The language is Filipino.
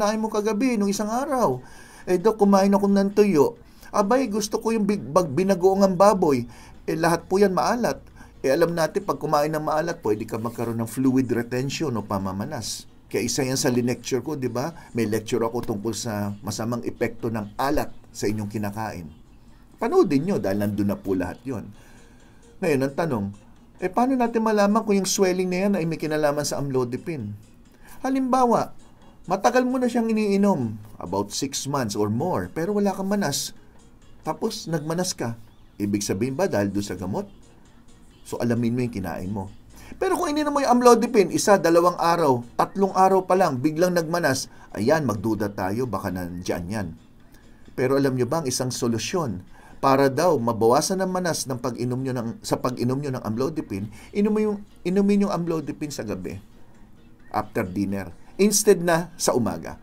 nahin mo kagabi nung isang araw. Eh dok, kumain ako ng tuyo. Abay, gusto ko yung bag binagoong ang baboy. Eh lahat po yan maalat. Eh alam natin, pag kumain ng maalat, pwede ka magkaroon ng fluid retention o pamamanas. Kaya isa yan sa lecture ko, di ba? May lecture ako tungkol sa masamang epekto ng alat sa inyong kinakain. Panoodin nyo dahil nandun na po lahat yon. Ngayon, ang tanong, eh paano natin malaman kung yung swelling na yan ay may kinalaman sa amlodipine? Halimbawa, Matagal mo na siyang iniinom, about 6 months or more, pero wala kang manas. Tapos nagmanas ka. Ibig sabihin ba dahil doon sa gamot? So alamin mo yung kinain mo. Pero kung ininom mo yung amlodipine, isa, dalawang araw, tatlong araw pa lang, biglang nagmanas, ayan, magduda tayo, baka nandyan yan. Pero alam nyo ba ang isang solusyon para daw mabawasan ang manas ng pag-inom nyo ng, sa pag-inom nyo ng amlodipine, inumin yung, inumin yung amlodipine sa gabi after dinner instead na sa umaga.